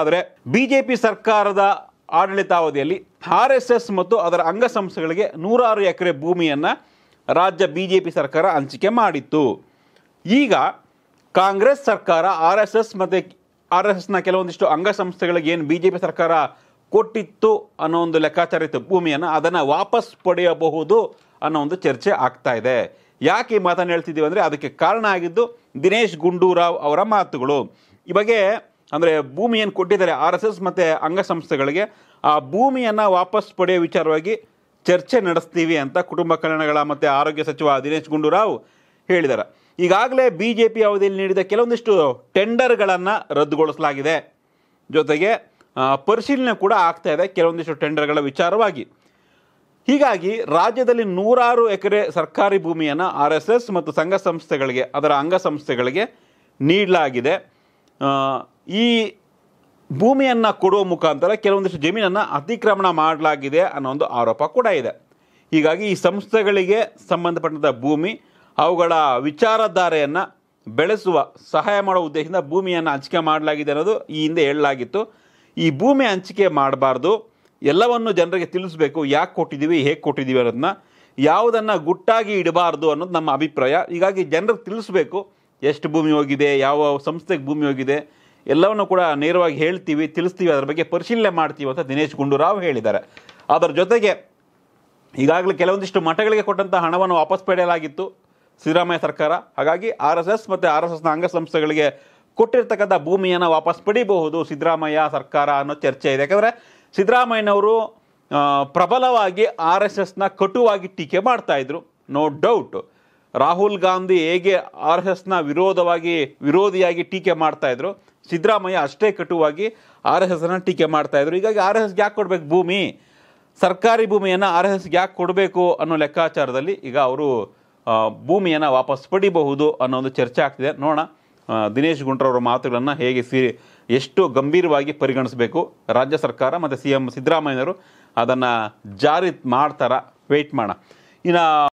ಆದರೆ ಬಿಜೆಪಿ ಸರ್ಕಾರದ ಆಡಳಿತಾವಧಿಯಲ್ಲಿ ಆರ್ ಎಸ್ ಎಸ್ ಮತ್ತು ಅದರ ಅಂಗಸಂಸ್ಥೆಗಳಿಗೆ ನೂರಾರು ಎಕರೆ ಭೂಮಿಯನ್ನು ರಾಜ್ಯ ಬಿ ಜೆ ಪಿ ಸರ್ಕಾರ ಹಂಚಿಕೆ ಮಾಡಿತ್ತು ಈಗ ಕಾಂಗ್ರೆಸ್ ಸರ್ಕಾರ ಆರ್ ಎಸ್ ಎಸ್ ಮತ್ತು ಆರ್ ಎಸ್ ಎಸ್ನ ಕೆಲವೊಂದಿಷ್ಟು ಅಂಗಸಂಸ್ಥೆಗಳಿಗೆ ಏನು ಬಿ ಜೆ ಪಿ ಸರ್ಕಾರ ಕೊಟ್ಟಿತ್ತು ಅನ್ನೋ ಒಂದು ಲೆಕ್ಕಾಚಾರ ಇತ್ತು ಭೂಮಿಯನ್ನು ಅದನ್ನು ವಾಪಸ್ ಪಡೆಯಬಹುದು ಅನ್ನೋ ಒಂದು ಚರ್ಚೆ ಆಗ್ತಾ ಇದೆ ಯಾಕೆ ಈ ಮಾತನ್ನು ಹೇಳ್ತಿದ್ದೀವಿ ಅಂದರೆ ಅದಕ್ಕೆ ಕಾರಣ ಆಗಿದ್ದು ದಿನೇಶ್ ಗುಂಡೂರಾವ್ ಅವರ ಮಾತುಗಳು ಈ ಬಗ್ಗೆ ಅಂದರೆ ಭೂಮಿಯನ್ನು ಕೊಟ್ಟಿದ್ದಾರೆ ಆರ್ ಎಸ್ ಎಸ್ ಮತ್ತು ಅಂಗಸಂಸ್ಥೆಗಳಿಗೆ ಆ ಭೂಮಿಯನ್ನು ವಾಪಸ್ ಪಡೆಯೋ ವಿಚಾರವಾಗಿ ಚರ್ಚೆ ನಡೆಸ್ತೀವಿ ಅಂತ ಕುಟುಂಬ ಕಲ್ಯಾಣಗಳ ಮತ್ತು ಆರೋಗ್ಯ ಸಚಿವ ದಿನೇಶ್ ಗುಂಡೂರಾವ್ ಹೇಳಿದ್ದಾರೆ ಈಗಾಗಲೇ ಬಿ ಜೆ ಪಿ ಅವಧಿಯಲ್ಲಿ ನೀಡಿದ ಕೆಲವೊಂದಿಷ್ಟು ಟೆಂಡರ್ಗಳನ್ನು ರದ್ದುಗೊಳಿಸಲಾಗಿದೆ ಜೊತೆಗೆ ಪರಿಶೀಲನೆ ಕೂಡ ಆಗ್ತಾ ಇದೆ ಕೆಲವೊಂದಿಷ್ಟು ಟೆಂಡರ್ಗಳ ವಿಚಾರವಾಗಿ ಹೀಗಾಗಿ ರಾಜ್ಯದಲ್ಲಿ ನೂರಾರು ಎಕರೆ ಸರ್ಕಾರಿ ಭೂಮಿಯನ್ನು ಆರ್ ಎಸ್ ಎಸ್ ಮತ್ತು ಸಂಘ ಸಂಸ್ಥೆಗಳಿಗೆ ಅದರ ಅಂಗಸಂಸ್ಥೆಗಳಿಗೆ ನೀಡಲಾಗಿದೆ ಈ ಭೂಮಿಯನ್ನು ಕೊಡುವ ಮುಖಾಂತರ ಕೆಲವೊಂದಿಷ್ಟು ಜಮೀನನ್ನು ಅತಿಕ್ರಮಣ ಮಾಡಲಾಗಿದೆ ಅನ್ನೋ ಒಂದು ಆರೋಪ ಕೂಡ ಇದೆ ಹೀಗಾಗಿ ಈ ಸಂಸ್ಥೆಗಳಿಗೆ ಸಂಬಂಧಪಟ್ಟಂಥ ಭೂಮಿ ಅವುಗಳ ವಿಚಾರಧಾರೆಯನ್ನು ಬೆಳೆಸುವ ಸಹಾಯ ಮಾಡುವ ಉದ್ದೇಶದಿಂದ ಭೂಮಿಯನ್ನು ಹಂಚಿಕೆ ಮಾಡಲಾಗಿದೆ ಅನ್ನೋದು ಈ ಹಿಂದೆ ಹೇಳಲಾಗಿತ್ತು ಈ ಭೂಮಿ ಹಂಚಿಕೆ ಮಾಡಬಾರ್ದು ಎಲ್ಲವನ್ನು ಜನರಿಗೆ ತಿಳಿಸ್ಬೇಕು ಯಾಕೆ ಕೊಟ್ಟಿದ್ದೀವಿ ಹೇಗೆ ಕೊಟ್ಟಿದ್ದೀವಿ ಅನ್ನೋದನ್ನ ಯಾವುದನ್ನು ಗುಟ್ಟಾಗಿ ಇಡಬಾರ್ದು ಅನ್ನೋದು ನಮ್ಮ ಅಭಿಪ್ರಾಯ ಹೀಗಾಗಿ ಜನರಿಗೆ ತಿಳಿಸ್ಬೇಕು ಎಷ್ಟು ಭೂಮಿ ಹೋಗಿದೆ ಯಾವ ಸಂಸ್ಥೆಗೆ ಭೂಮಿ ಹೋಗಿದೆ ಎಲ್ಲವನ್ನು ಕೂಡ ನೇರವಾಗಿ ಹೇಳ್ತೀವಿ ತಿಳಿಸ್ತೀವಿ ಅದರ ಬಗ್ಗೆ ಪರಿಶೀಲನೆ ಮಾಡ್ತೀವಿ ಅಂತ ದಿನೇಶ್ ಗುಂಡೂರಾವ್ ಹೇಳಿದ್ದಾರೆ ಅದರ ಜೊತೆಗೆ ಈಗಾಗಲೇ ಕೆಲವೊಂದಿಷ್ಟು ಮಠಗಳಿಗೆ ಕೊಟ್ಟಂಥ ಹಣವನ್ನು ವಾಪಸ್ ಪಡೆಯಲಾಗಿತ್ತು ಸಿದ್ದರಾಮಯ್ಯ ಸರ್ಕಾರ ಹಾಗಾಗಿ ಆರ್ ಎಸ್ ಎಸ್ ಮತ್ತು ಆರ್ ಎಸ್ ಎಸ್ನ ಅಂಗಸಂಸ್ಥೆಗಳಿಗೆ ಕೊಟ್ಟಿರ್ತಕ್ಕಂಥ ಭೂಮಿಯನ್ನು ವಾಪಸ್ ಪಡಿಬಹುದು ಸಿದ್ದರಾಮಯ್ಯ ಸರ್ಕಾರ ಅನ್ನೋ ಚರ್ಚೆ ಇದೆ ಯಾಕಂದರೆ ಸಿದ್ದರಾಮಯ್ಯನವರು ಪ್ರಬಲವಾಗಿ ಆರ್ ಎಸ್ ಎಸ್ನ ಕಟುವಾಗಿ ಟೀಕೆ ಮಾಡ್ತಾಯಿದ್ರು ನೋ ಡೌಟ್ ರಾಹುಲ್ ಗಾಂಧಿ ಹೇಗೆ ಆರ್ ಎಸ್ನ ವಿರೋಧವಾಗಿ ವಿರೋಧಿಯಾಗಿ ಟೀಕೆ ಮಾಡ್ತಾ ಇದ್ರು ಸಿದ್ದರಾಮಯ್ಯ ಅಷ್ಟೇ ಕಟುವಾಗಿ ಆರ್ ಎಸ್ ಎಸ್ನ ಟೀಕೆ ಮಾಡ್ತಾ ಇದ್ರು ಹೀಗಾಗಿ ಆರ್ ಎಸ್ ಯಾಕೆ ಕೊಡಬೇಕು ಭೂಮಿ ಸರ್ಕಾರಿ ಭೂಮಿಯನ್ನು ಆರ್ ಎಸ್ ಯಾಕೆ ಕೊಡಬೇಕು ಅನ್ನೋ ಲೆಕ್ಕಾಚಾರದಲ್ಲಿ ಈಗ ಅವರು ಭೂಮಿಯನ್ನು ವಾಪಸ್ ಪಡಿಬಹುದು ಅನ್ನೋ ಒಂದು ಚರ್ಚೆ ಆಗ್ತಿದೆ ನೋಡೋಣ ದಿನೇಶ್ ಗುಂಡ್ರವರ ಮಾತುಗಳನ್ನು ಹೇಗೆ ಸಿ ಎಷ್ಟು ಗಂಭೀರವಾಗಿ ಪರಿಗಣಿಸಬೇಕು ರಾಜ್ಯ ಸರ್ಕಾರ ಮತ್ತು ಸಿ ಎಂ ಸಿದ್ದರಾಮಯ್ಯನವರು ಅದನ್ನು ಜಾರಿ ಮಾಡ್ತಾರ ವೆಯ್ಟ್ ಮಾಡೋಣ ಇನ್ನು